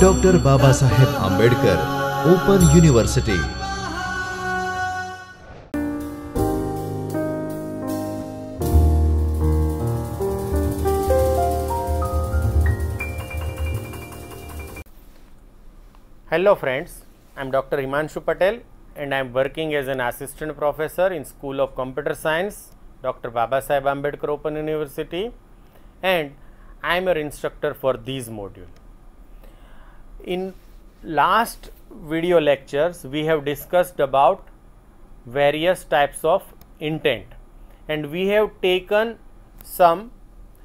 Doctor Baba Saheb Ambedkar Open University hello friends I am doctor Himanshu Patel and I am working as an assistant professor in School of Computer Science doctor Baba Saheb Ambedkar Open University and I am your instructor for this module. In last video lectures we have discussed about various types of intent and we have taken some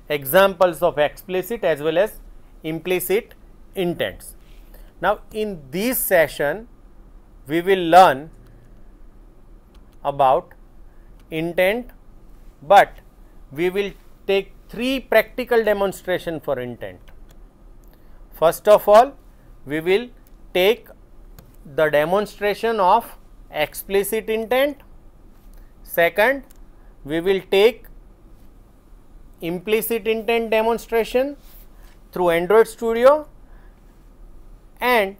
examples of explicit as well as implicit intents. Now in this session we will learn about intent but we will take three practical demonstration for intent. First of all, we will take the demonstration of explicit intent. Second, we will take implicit intent demonstration through Android Studio and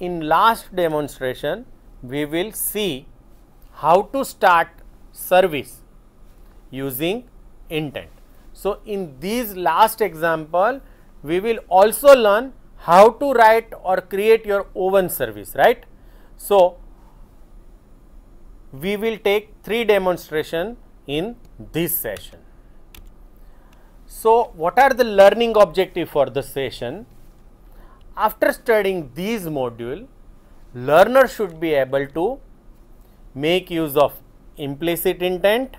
in last demonstration we will see how to start service using intent. So, in these last example, we will also learn how to write or create your own service, right? So, we will take three demonstration in this session. So, what are the learning objective for the session? After studying these module, learner should be able to make use of implicit intent,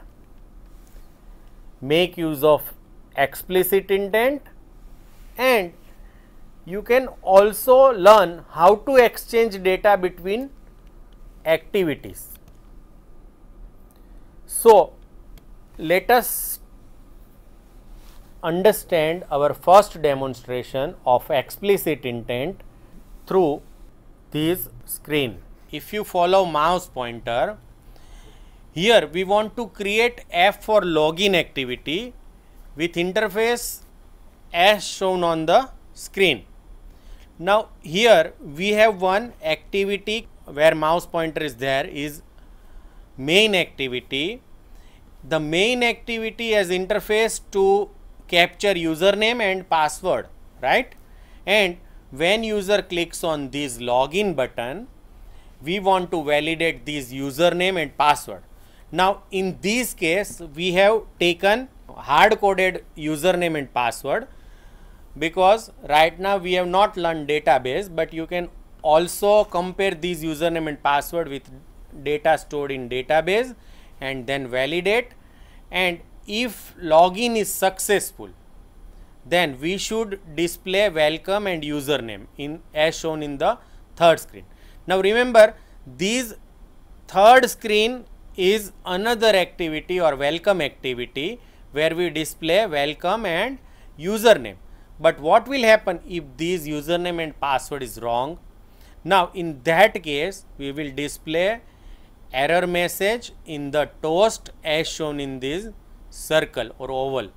make use of explicit intent and you can also learn how to exchange data between activities. So, let us understand our first demonstration of explicit intent through this screen. If you follow mouse pointer, here we want to create f for login activity with interface as shown on the screen now here we have one activity where mouse pointer is there is main activity the main activity has interface to capture username and password right and when user clicks on this login button we want to validate this username and password now in this case we have taken hard coded username and password because right now we have not learned database but you can also compare these username and password with data stored in database and then validate and if login is successful then we should display welcome and username in as shown in the third screen. Now remember these third screen is another activity or welcome activity where we display welcome and username. But what will happen if these username and password is wrong? Now in that case we will display error message in the toast as shown in this circle or oval.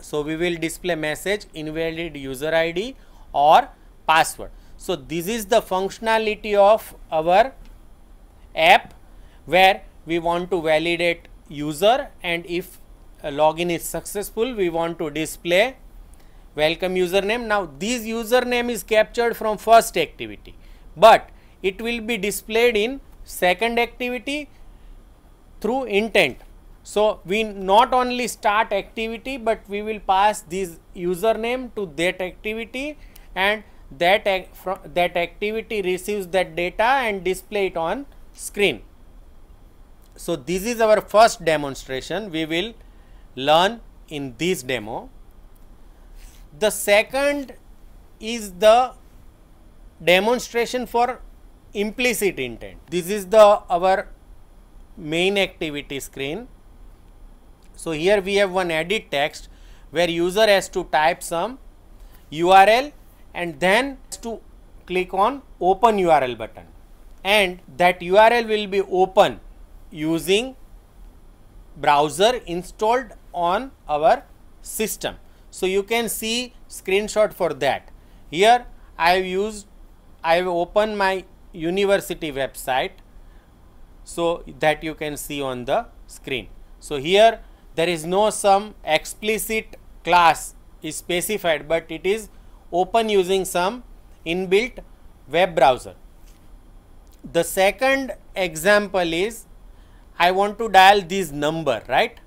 So we will display message invalid user ID or password. So this is the functionality of our app where we want to validate user and if login is successful we want to display welcome username now this username is captured from first activity but it will be displayed in second activity through intent so we not only start activity but we will pass this username to that activity and that, that activity receives that data and display it on screen. So, this is our first demonstration we will learn in this demo. The second is the demonstration for implicit intent. This is the our main activity screen. So, here we have one edit text where user has to type some URL and then has to click on open URL button and that URL will be open using browser installed on our system. So you can see screenshot for that. Here I have used, I have opened my university website so that you can see on the screen. So here there is no some explicit class is specified but it is open using some inbuilt web browser. The second example is I want to dial this number, right?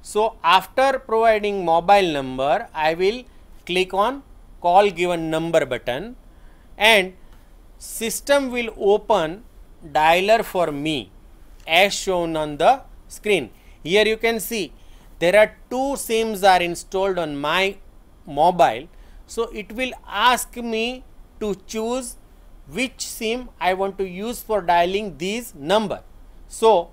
So, after providing mobile number, I will click on call given number button and system will open dialer for me as shown on the screen. Here you can see there are two sims are installed on my mobile. So, it will ask me to choose which sim I want to use for dialing this number. So,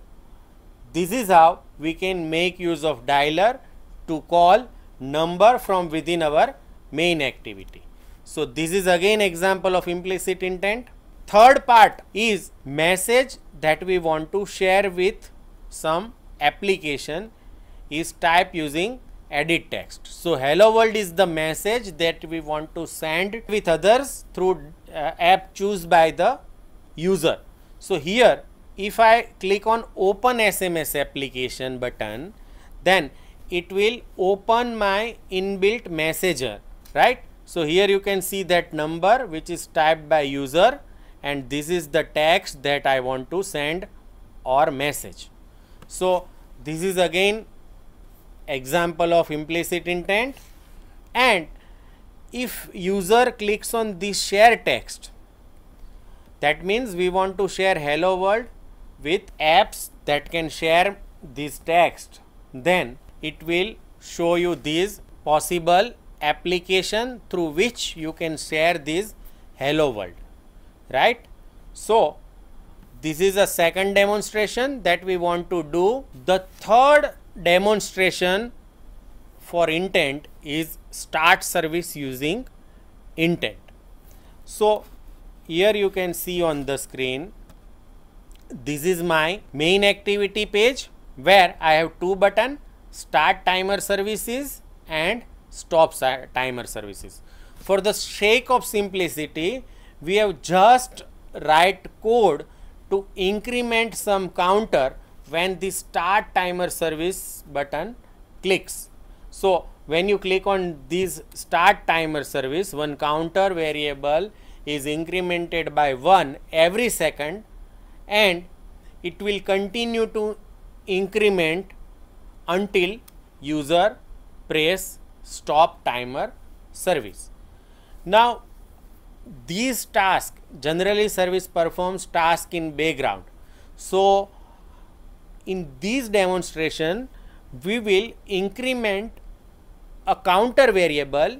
this is how we can make use of dialer to call number from within our main activity. So this is again example of implicit intent. Third part is message that we want to share with some application is type using edit text. So hello world is the message that we want to send with others through uh, app choose by the user. So here if I click on open SMS application button then it will open my inbuilt messenger right. So, here you can see that number which is typed by user and this is the text that I want to send or message. So, this is again example of implicit intent and if user clicks on this share text that means we want to share hello world with apps that can share this text then it will show you these possible application through which you can share this hello world right so this is a second demonstration that we want to do the third demonstration for intent is start service using intent so here you can see on the screen this is my main activity page where I have two button start timer services and stop timer services. For the sake of simplicity, we have just write code to increment some counter when the start timer service button clicks. So, when you click on this start timer service, one counter variable is incremented by 1 every second and it will continue to increment until user press stop timer service. Now, these tasks generally service performs task in background. So, in this demonstration we will increment a counter variable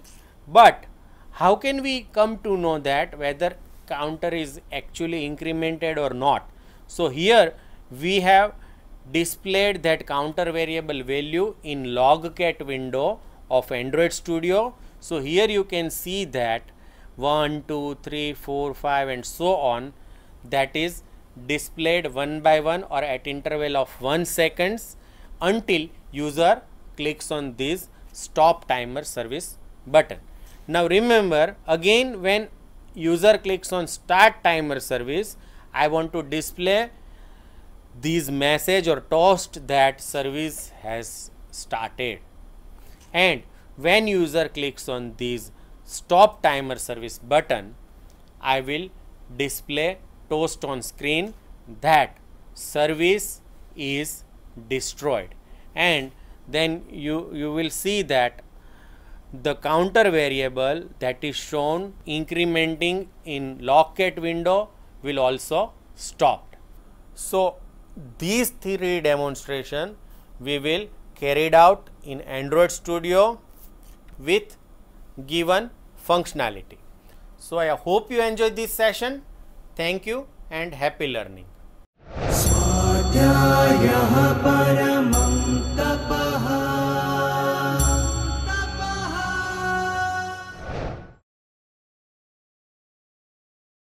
but how can we come to know that whether counter is actually incremented or not so, here we have displayed that counter variable value in logcat window of Android Studio. So, here you can see that 1, 2, 3, 4, 5 and so on that is displayed one by one or at interval of 1 seconds until user clicks on this stop timer service button. Now remember again when user clicks on start timer service I want to display these message or toast that service has started and when user clicks on these stop timer service button I will display toast on screen that service is destroyed and then you you will see that the counter variable that is shown incrementing in locket window will also stop. So, these theory demonstration we will carried out in Android Studio with given functionality. So, I hope you enjoyed this session. Thank you and happy learning.